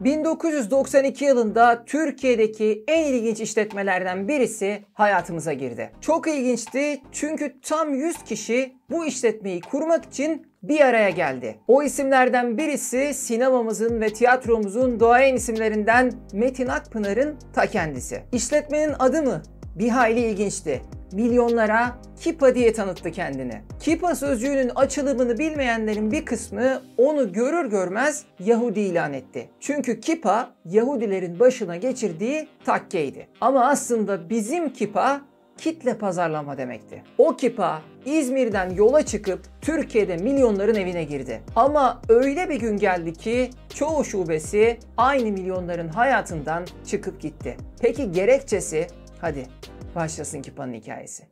1992 yılında Türkiye'deki en ilginç işletmelerden birisi hayatımıza girdi. Çok ilginçti çünkü tam 100 kişi bu işletmeyi kurmak için bir araya geldi. O isimlerden birisi sinemamızın ve tiyatromuzun doğayan isimlerinden Metin Akpınar'ın ta kendisi. İşletmenin adı mı? Bir hayli ilginçti milyonlara Kipa diye tanıttı kendini. Kipa sözcüğünün açılımını bilmeyenlerin bir kısmı onu görür görmez Yahudi ilan etti. Çünkü Kipa Yahudilerin başına geçirdiği takkeydi. Ama aslında bizim Kipa kitle pazarlama demekti. O kipa İzmir'den yola çıkıp Türkiye'de milyonların evine girdi. Ama öyle bir gün geldi ki çoğu şubesi aynı milyonların hayatından çıkıp gitti. Peki gerekçesi? Hadi Başlasın ki Kipa'nın hikayesi.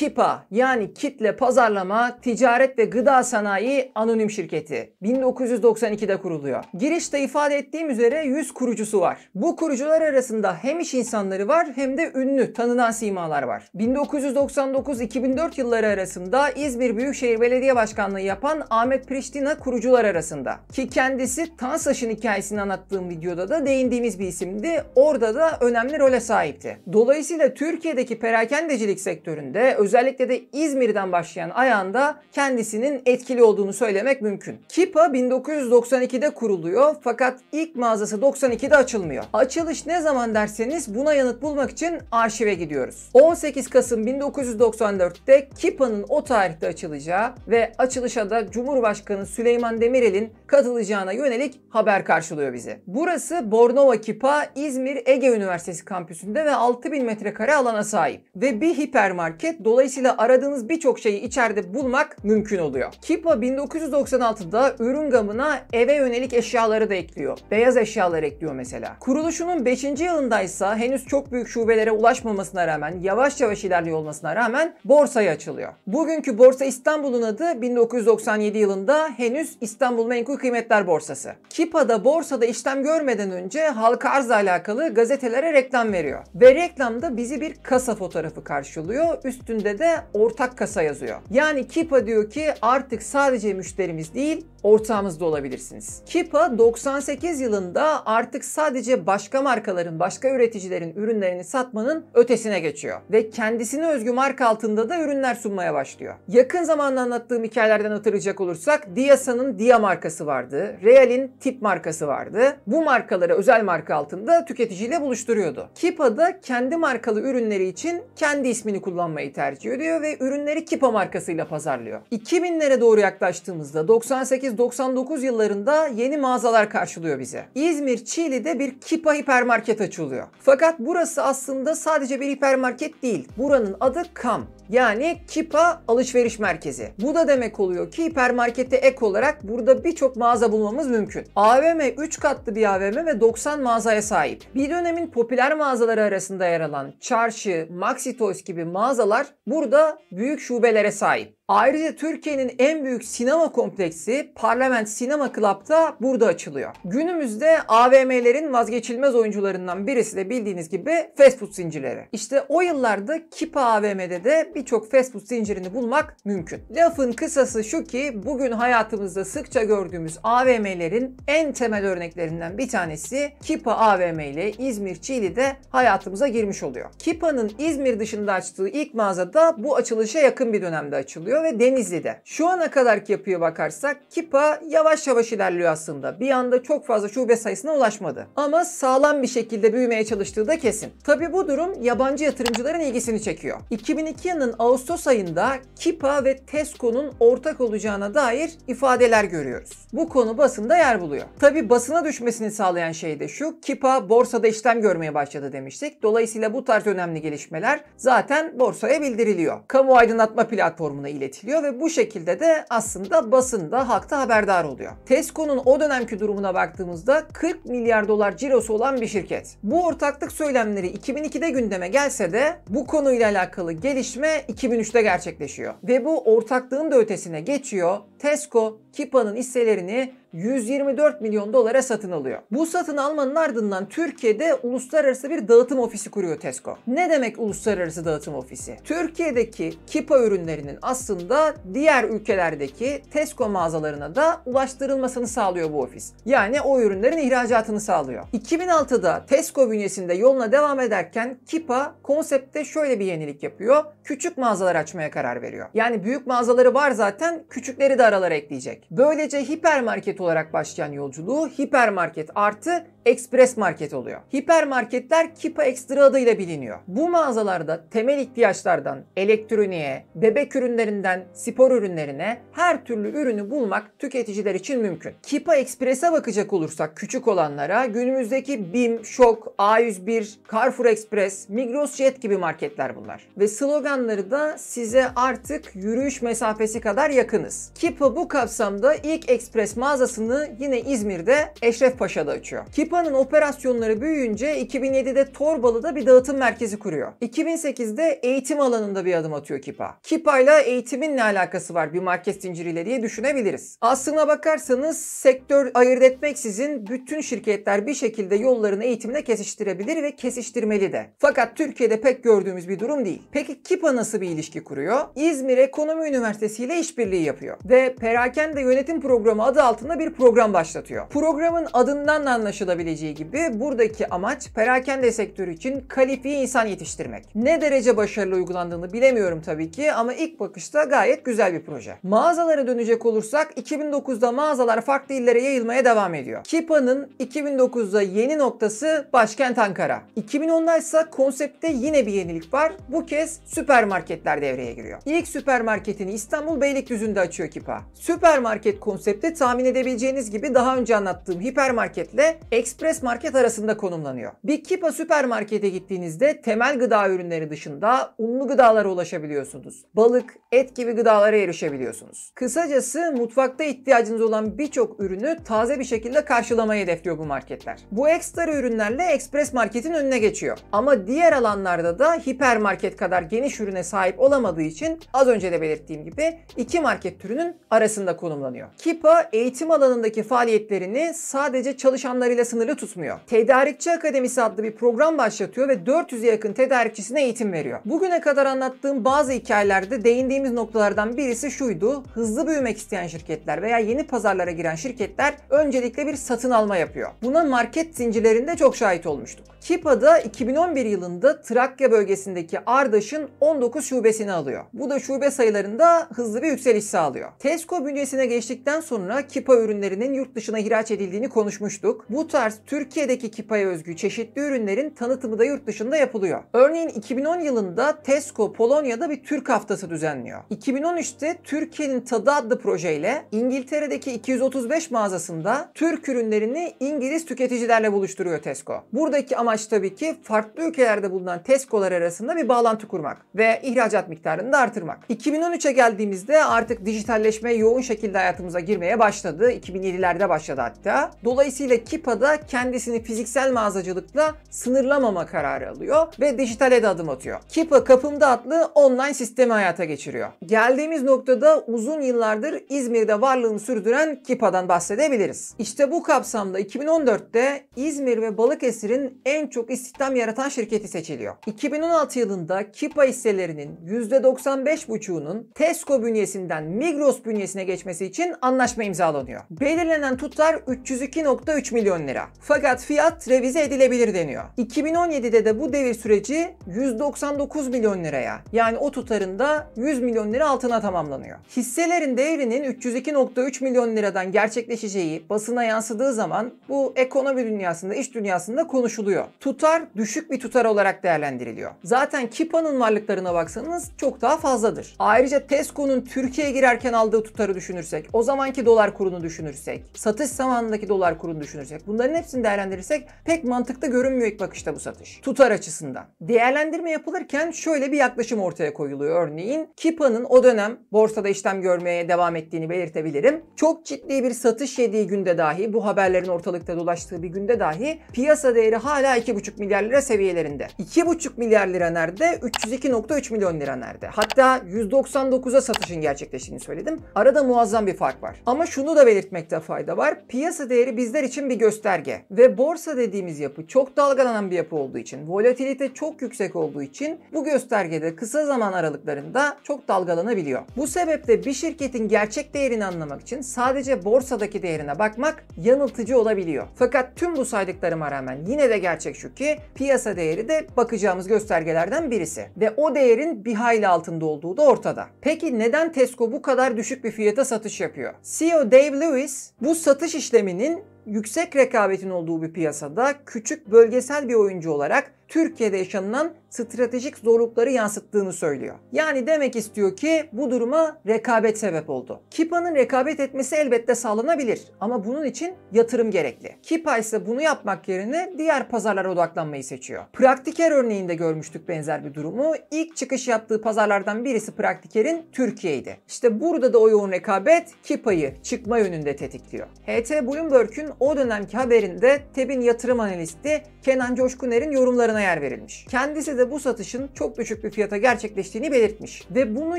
KIPA yani Kitle Pazarlama Ticaret ve Gıda Sanayi Anonim Şirketi 1992'de kuruluyor. Girişte ifade ettiğim üzere 100 kurucusu var. Bu kurucular arasında hem iş insanları var hem de ünlü tanınan simalar var. 1999-2004 yılları arasında İzmir Büyükşehir Belediye Başkanlığı yapan Ahmet Priştina kurucular arasında. Ki kendisi Tansaş'ın hikayesini anlattığım videoda da değindiğimiz bir isimdi. Orada da önemli role sahipti. Dolayısıyla Türkiye'deki perakendecilik sektöründe özellikle özellikle de İzmir'den başlayan ayağında kendisinin etkili olduğunu söylemek mümkün. Kipa 1992'de kuruluyor fakat ilk mağazası 92'de açılmıyor. Açılış ne zaman derseniz buna yanıt bulmak için arşive gidiyoruz. 18 Kasım 1994'te Kipa'nın o tarihte açılacağı ve açılışa da Cumhurbaşkanı Süleyman Demirel'in katılacağına yönelik haber karşılıyor bizi. Burası Bornova Kipa İzmir Ege Üniversitesi kampüsünde ve 6000 metrekare alana sahip ve bir hipermarket dolayısıyla Dolayısıyla aradığınız birçok şeyi içeride bulmak mümkün oluyor. Kipa 1996'da ürün gamına eve yönelik eşyaları da ekliyor. Beyaz eşyalar ekliyor mesela. Kuruluşunun 5. yılındaysa henüz çok büyük şubelere ulaşmamasına rağmen yavaş yavaş ilerliyor olmasına rağmen borsaya açılıyor. Bugünkü Borsa İstanbul'un adı 1997 yılında henüz İstanbul Menkul Kıymetler Borsası. Kipa'da borsada işlem görmeden önce halka arzla alakalı gazetelere reklam veriyor. Ve reklamda bizi bir kasa fotoğrafı karşılıyor. Üstünde sözde de ortak kasa yazıyor. Yani Kipa diyor ki artık sadece müşterimiz değil ortağımız da olabilirsiniz. Kipa 98 yılında artık sadece başka markaların, başka üreticilerin ürünlerini satmanın ötesine geçiyor. Ve kendisine özgü marka altında da ürünler sunmaya başlıyor. Yakın zamanda anlattığım hikayelerden hatırlayacak olursak Diasa'nın Dia markası vardı. Real'in Tip markası vardı. Bu markaları özel marka altında tüketiciyle buluşturuyordu. Kipa da kendi markalı ürünleri için kendi ismini kullanmayı tercih vergi ödüyor ve ürünleri Kipa markasıyla pazarlıyor. 2000'lere doğru yaklaştığımızda 98-99 yıllarında yeni mağazalar karşılıyor bize. İzmir Çiğli'de bir Kipa hipermarket açılıyor. Fakat burası aslında sadece bir hipermarket değil. Buranın adı KAM. Yani Kipa Alışveriş Merkezi. Bu da demek oluyor ki hipermarkete ek olarak burada birçok mağaza bulmamız mümkün. AVM 3 katlı bir AVM ve 90 mağazaya sahip. Bir dönemin popüler mağazaları arasında yer alan Çarşı, Maxi Toys gibi mağazalar burada büyük şubelere sahip. Ayrıca Türkiye'nin en büyük sinema kompleksi Parlament Sinema Club'da burada açılıyor. Günümüzde AVM'lerin vazgeçilmez oyuncularından birisi de bildiğiniz gibi fast food zincirleri. İşte o yıllarda Kipa AVM'de de birçok fast food zincirini bulmak mümkün. Lafın kısası şu ki bugün hayatımızda sıkça gördüğümüz AVM'lerin en temel örneklerinden bir tanesi Kipa AVM ile İzmir Çiğli'de hayatımıza girmiş oluyor. Kipa'nın İzmir dışında açtığı ilk mağaza da bu açılışa yakın bir dönemde açılıyor yapıyor ve Denizli'de. Şu ana kadarki yapıya bakarsak Kipa yavaş yavaş ilerliyor aslında. Bir anda çok fazla şube sayısına ulaşmadı. Ama sağlam bir şekilde büyümeye çalıştığı da kesin. Tabi bu durum yabancı yatırımcıların ilgisini çekiyor. 2002 yılının Ağustos ayında Kipa ve Tesco'nun ortak olacağına dair ifadeler görüyoruz. Bu konu basında yer buluyor. Tabi basına düşmesini sağlayan şey de şu. Kipa borsada işlem görmeye başladı demiştik. Dolayısıyla bu tarz önemli gelişmeler zaten borsaya bildiriliyor. Kamu aydınlatma platformuna iletiliyor iletiliyor ve bu şekilde de aslında basında halkta haberdar oluyor. Tesco'nun o dönemki durumuna baktığımızda 40 milyar dolar cirosu olan bir şirket. Bu ortaklık söylemleri 2002'de gündeme gelse de bu konuyla alakalı gelişme 2003'te gerçekleşiyor. Ve bu ortaklığın da ötesine geçiyor. Tesco, Kipa'nın hisselerini 124 milyon dolara satın alıyor. Bu satın almanın ardından Türkiye'de uluslararası bir dağıtım ofisi kuruyor Tesco. Ne demek uluslararası dağıtım ofisi? Türkiye'deki Kipa ürünlerinin aslında diğer ülkelerdeki Tesco mağazalarına da ulaştırılmasını sağlıyor bu ofis. Yani o ürünlerin ihracatını sağlıyor. 2006'da Tesco bünyesinde yoluna devam ederken Kipa konsepte şöyle bir yenilik yapıyor. Küçük mağazalar açmaya karar veriyor. Yani büyük mağazaları var zaten küçükleri de aralara ekleyecek. Böylece hipermarket olarak başlayan yolculuğu hipermarket artı Express market oluyor. Hipermarketler Kipa Extra adıyla biliniyor. Bu mağazalarda temel ihtiyaçlardan elektroniğe, bebek ürünlerinden spor ürünlerine her türlü ürünü bulmak tüketiciler için mümkün. Kipa Express'e bakacak olursak küçük olanlara günümüzdeki BİM, Şok, A101, Carrefour Express, Migros Jet gibi marketler bunlar. Ve sloganları da size artık yürüyüş mesafesi kadar yakınız. Kipa bu kapsamda ilk Express mağazasını yine İzmir'de Eşref Paşa'da açıyor. Kipa İPA'nın operasyonları büyüyünce 2007'de Torbalı'da bir dağıtım merkezi kuruyor. 2008'de eğitim alanında bir adım atıyor Kipa. Kipa ile eğitimin ne alakası var bir market zinciriyle diye düşünebiliriz. Aslına bakarsanız sektör ayırt etmeksizin bütün şirketler bir şekilde yollarını eğitimle kesiştirebilir ve kesiştirmeli de. Fakat Türkiye'de pek gördüğümüz bir durum değil. Peki Kipa nasıl bir ilişki kuruyor? İzmir Ekonomi Üniversitesi ile işbirliği yapıyor ve Perakende Yönetim Programı adı altında bir program başlatıyor. Programın adından da anlaşılabilir yapılabileceği gibi buradaki amaç perakende sektörü için kalifiye insan yetiştirmek. Ne derece başarılı uygulandığını bilemiyorum tabii ki ama ilk bakışta gayet güzel bir proje. Mağazalara dönecek olursak 2009'da mağazalar farklı illere yayılmaya devam ediyor. Kipa'nın 2009'da yeni noktası başkent Ankara. 2010'da ise konseptte yine bir yenilik var. Bu kez süpermarketler devreye giriyor. İlk süpermarketini İstanbul Beylikdüzü'nde açıyor Kipa. Süpermarket konsepti tahmin edebileceğiniz gibi daha önce anlattığım hipermarketle eks Express Market arasında konumlanıyor. Bir Kipa süpermarkete gittiğinizde temel gıda ürünleri dışında unlu gıdalara ulaşabiliyorsunuz. Balık, et gibi gıdalara erişebiliyorsunuz. Kısacası mutfakta ihtiyacınız olan birçok ürünü taze bir şekilde karşılamayı hedefliyor bu marketler. Bu ekstra ürünlerle Express Market'in önüne geçiyor. Ama diğer alanlarda da hipermarket kadar geniş ürüne sahip olamadığı için az önce de belirttiğim gibi iki market türünün arasında konumlanıyor. Kipa eğitim alanındaki faaliyetlerini sadece çalışanlarıyla sınırlı sınırlı tutmuyor. Tedarikçi Akademisi adlı bir program başlatıyor ve 400'e yakın tedarikçisine eğitim veriyor. Bugüne kadar anlattığım bazı hikayelerde değindiğimiz noktalardan birisi şuydu. Hızlı büyümek isteyen şirketler veya yeni pazarlara giren şirketler öncelikle bir satın alma yapıyor. Buna market zincirlerinde çok şahit olmuştuk. Kipa'da 2011 yılında Trakya bölgesindeki Ardaş'ın 19 şubesini alıyor. Bu da şube sayılarında hızlı bir yükseliş sağlıyor. Tesco bünyesine geçtikten sonra Kipa ürünlerinin yurt dışına ihraç edildiğini konuşmuştuk. Bu tarz tarz Türkiye'deki Kipa'ya özgü çeşitli ürünlerin tanıtımı da yurt dışında yapılıyor. Örneğin 2010 yılında Tesco Polonya'da bir Türk haftası düzenliyor. 2013'te Türkiye'nin Tadı adlı projeyle İngiltere'deki 235 mağazasında Türk ürünlerini İngiliz tüketicilerle buluşturuyor Tesco. Buradaki amaç tabii ki farklı ülkelerde bulunan Tesco'lar arasında bir bağlantı kurmak ve ihracat miktarını da artırmak. 2013'e geldiğimizde artık dijitalleşme yoğun şekilde hayatımıza girmeye başladı. 2007'lerde başladı hatta. Dolayısıyla Kipa'da olarak kendisini fiziksel mağazacılıkla sınırlamama kararı alıyor ve dijitale de adım atıyor. Kipa Kapımda adlı online sistemi hayata geçiriyor. Geldiğimiz noktada uzun yıllardır İzmir'de varlığını sürdüren Kipa'dan bahsedebiliriz. İşte bu kapsamda 2014'te İzmir ve Balıkesir'in en çok istihdam yaratan şirketi seçiliyor. 2016 yılında Kipa hisselerinin %95,5'unun Tesco bünyesinden Migros bünyesine geçmesi için anlaşma imzalanıyor. Belirlenen tutar 302.3 milyon lira. Fakat fiyat revize edilebilir deniyor. 2017'de de bu devir süreci 199 milyon liraya yani o tutarında 100 milyon lira altına tamamlanıyor. Hisselerin değerinin 302.3 milyon liradan gerçekleşeceği basına yansıdığı zaman bu ekonomi dünyasında, iş dünyasında konuşuluyor. Tutar düşük bir tutar olarak değerlendiriliyor. Zaten Kipa'nın varlıklarına baksanız çok daha fazladır. Ayrıca Tesco'nun Türkiye'ye girerken aldığı tutarı düşünürsek, o zamanki dolar kurunu düşünürsek, satış zamanındaki dolar kurunu düşünürsek bunların Bunların hepsini değerlendirirsek pek mantıklı görünmüyor ilk bakışta bu satış. Tutar açısından. Değerlendirme yapılırken şöyle bir yaklaşım ortaya koyuluyor örneğin. Kipa'nın o dönem borsada işlem görmeye devam ettiğini belirtebilirim. Çok ciddi bir satış yediği günde dahi bu haberlerin ortalıkta dolaştığı bir günde dahi piyasa değeri hala 2,5 milyar lira seviyelerinde. 2,5 milyar lira nerede? 302.3 milyon lira nerede? Hatta 199'a satışın gerçekleştiğini söyledim. Arada muazzam bir fark var. Ama şunu da belirtmekte fayda var. Piyasa değeri bizler için bir gösterge gösterge ve borsa dediğimiz yapı çok dalgalanan bir yapı olduğu için, volatilite çok yüksek olduğu için bu göstergede kısa zaman aralıklarında çok dalgalanabiliyor. Bu sebeple bir şirketin gerçek değerini anlamak için sadece borsadaki değerine bakmak yanıltıcı olabiliyor. Fakat tüm bu saydıklarıma rağmen yine de gerçek şu ki piyasa değeri de bakacağımız göstergelerden birisi ve o değerin bir hayli altında olduğu da ortada. Peki neden Tesco bu kadar düşük bir fiyata satış yapıyor? CEO Dave Lewis bu satış işleminin yüksek rekabetin olduğu bir piyasada küçük bölgesel bir oyuncu olarak Türkiye'de yaşanılan stratejik zorlukları yansıttığını söylüyor. Yani demek istiyor ki bu duruma rekabet sebep oldu. Kipa'nın rekabet etmesi elbette sağlanabilir ama bunun için yatırım gerekli. Kipa ise bunu yapmak yerine diğer pazarlara odaklanmayı seçiyor. Praktiker örneğinde görmüştük benzer bir durumu. İlk çıkış yaptığı pazarlardan birisi Praktiker'in Türkiye'ydi. İşte burada da o yoğun rekabet Kipa'yı çıkma yönünde tetikliyor. HT Bloomberg'ün o dönemki haberinde TEB'in yatırım analisti Kenan Coşkuner'in yorumlarına satışına yer verilmiş. Kendisi de bu satışın çok düşük bir fiyata gerçekleştiğini belirtmiş ve bunu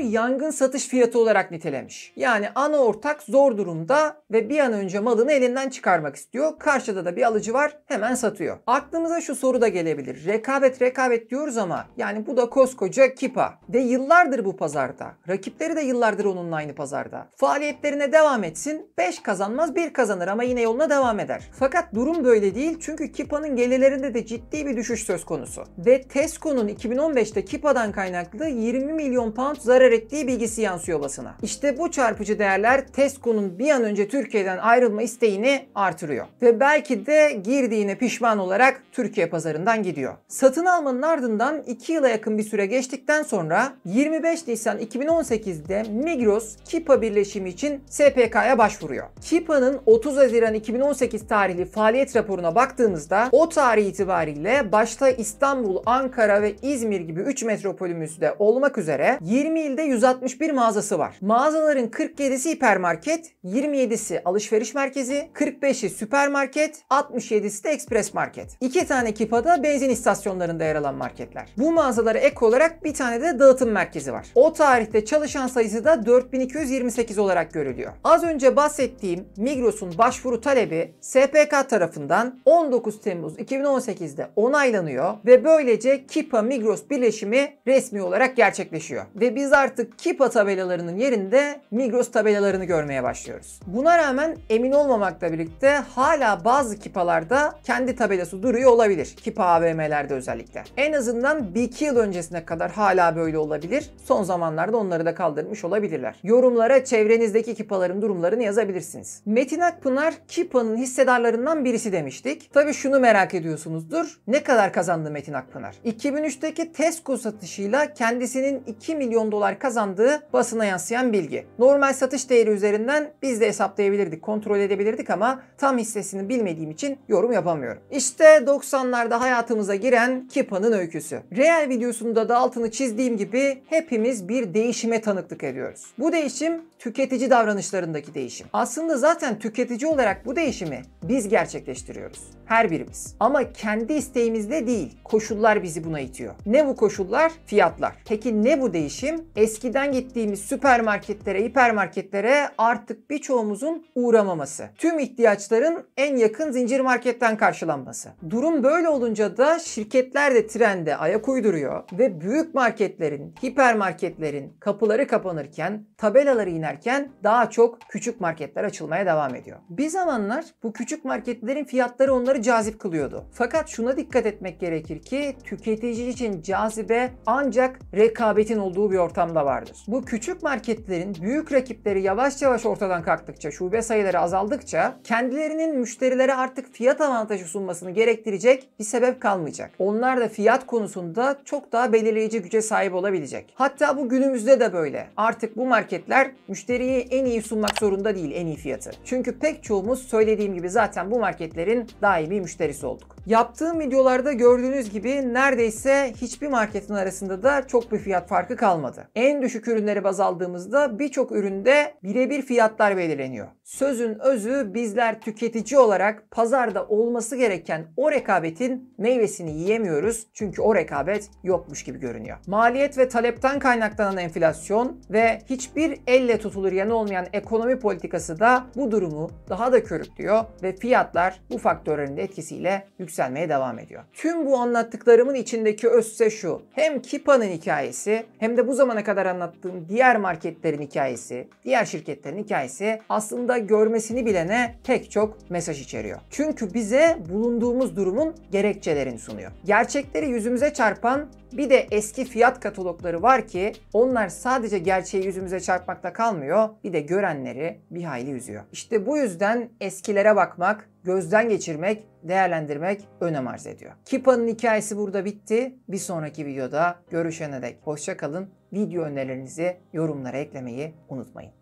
yangın satış fiyatı olarak nitelemiş. Yani ana ortak zor durumda ve bir an önce malını elinden çıkarmak istiyor. Karşıda da bir alıcı var hemen satıyor. Aklımıza şu soru da gelebilir. Rekabet rekabet diyoruz ama yani bu da koskoca Kipa ve yıllardır bu pazarda. Rakipleri de yıllardır onunla aynı pazarda. Faaliyetlerine devam etsin 5 kazanmaz 1 kazanır ama yine yoluna devam eder. Fakat durum böyle değil çünkü Kipa'nın gelirlerinde de ciddi bir düşüş söz konusu konusu. Ve Tesco'nun 2015'te Kipa'dan kaynaklı 20 milyon pound zarar ettiği bilgisi yansıyor basına. İşte bu çarpıcı değerler Tesco'nun bir an önce Türkiye'den ayrılma isteğini artırıyor. Ve belki de girdiğine pişman olarak Türkiye pazarından gidiyor. Satın almanın ardından 2 yıla yakın bir süre geçtikten sonra 25 Nisan 2018'de Migros Kipa birleşimi için SPK'ya başvuruyor. Kipa'nın 30 Haziran 2018 tarihli faaliyet raporuna baktığımızda o tarih itibariyle başta İstanbul, Ankara ve İzmir gibi 3 metropolümüzde olmak üzere 20 ilde 161 mağazası var. Mağazaların 47'si hipermarket, 27'si alışveriş merkezi, 45'i süpermarket, 67'si de ekspres market. 2 tane kipada benzin istasyonlarında yer alan marketler. Bu mağazalara ek olarak bir tane de dağıtım merkezi var. O tarihte çalışan sayısı da 4228 olarak görülüyor. Az önce bahsettiğim Migros'un başvuru talebi SPK tarafından 19 Temmuz 2018'de onaylanıyor ve böylece Kipa Migros bileşimi resmi olarak gerçekleşiyor. Ve biz artık Kipa tabelalarının yerinde Migros tabelalarını görmeye başlıyoruz. Buna rağmen emin olmamakla birlikte hala bazı Kipalarda kendi tabelası duruyor olabilir. Kipa AVM'lerde özellikle. En azından 1-2 yıl öncesine kadar hala böyle olabilir. Son zamanlarda onları da kaldırmış olabilirler. Yorumlara çevrenizdeki Kipaların durumlarını yazabilirsiniz. Metin Akpınar Kipa'nın hissedarlarından birisi demiştik. Tabii şunu merak ediyorsunuzdur. Ne kadar kazandı kazandı Metin Akpınar. 2003'teki Tesco satışıyla kendisinin 2 milyon dolar kazandığı basına yansıyan bilgi. Normal satış değeri üzerinden biz de hesaplayabilirdik, kontrol edebilirdik ama tam hissesini bilmediğim için yorum yapamıyorum. İşte 90'larda hayatımıza giren Kipa'nın öyküsü. Real videosunda da altını çizdiğim gibi hepimiz bir değişime tanıklık ediyoruz. Bu değişim tüketici davranışlarındaki değişim. Aslında zaten tüketici olarak bu değişimi biz gerçekleştiriyoruz. Her birimiz. Ama kendi isteğimizde değil. Koşullar bizi buna itiyor. Ne bu koşullar? Fiyatlar. Peki ne bu değişim? Eskiden gittiğimiz süpermarketlere, hipermarketlere artık birçoğumuzun uğramaması. Tüm ihtiyaçların en yakın zincir marketten karşılanması. Durum böyle olunca da şirketler de trende ayak uyduruyor ve büyük marketlerin, hipermarketlerin kapıları kapanırken, tabelaları inerken daha çok küçük marketler açılmaya devam ediyor. Bir zamanlar bu küçük marketlerin fiyatları onları cazip kılıyordu. Fakat şuna dikkat etmek gerekir ki tüketici için cazibe ancak rekabetin olduğu bir ortamda vardır. Bu küçük marketlerin büyük rakipleri yavaş yavaş ortadan kalktıkça, şube sayıları azaldıkça kendilerinin müşterilere artık fiyat avantajı sunmasını gerektirecek bir sebep kalmayacak. Onlar da fiyat konusunda çok daha belirleyici güce sahip olabilecek. Hatta bu günümüzde de böyle. Artık bu marketler müşteriye en iyi sunmak zorunda değil en iyi fiyatı. Çünkü pek çoğumuz söylediğim gibi zaten bu marketlerin daimi bir müşterisi olduk. Yaptığım videolarda gördüğünüz gibi neredeyse hiçbir marketin arasında da çok bir fiyat farkı kalmadı. En düşük ürünleri baz aldığımızda birçok üründe birebir fiyatlar belirleniyor. Sözün özü bizler tüketici olarak pazarda olması gereken o rekabetin meyvesini yiyemiyoruz. Çünkü o rekabet yokmuş gibi görünüyor. Maliyet ve talepten kaynaklanan enflasyon ve hiçbir elle tutulur yanı olmayan ekonomi politikası da bu durumu daha da körüklüyor ve fiyatlar bu faktörlerin etkisiyle yükseliyor yükselmeye devam ediyor. Tüm bu anlattıklarımın içindeki özse şu. Hem Kipa'nın hikayesi hem de bu zamana kadar anlattığım diğer marketlerin hikayesi, diğer şirketlerin hikayesi aslında görmesini bilene pek çok mesaj içeriyor. Çünkü bize bulunduğumuz durumun gerekçelerini sunuyor. Gerçekleri yüzümüze çarpan bir de eski fiyat katalogları var ki onlar sadece gerçeği yüzümüze çarpmakta kalmıyor. Bir de görenleri bir hayli üzüyor. İşte bu yüzden eskilere bakmak gözden geçirmek, değerlendirmek önem arz ediyor. Kipa'nın hikayesi burada bitti. Bir sonraki videoda görüşene dek hoşçakalın. Video önerilerinizi yorumlara eklemeyi unutmayın.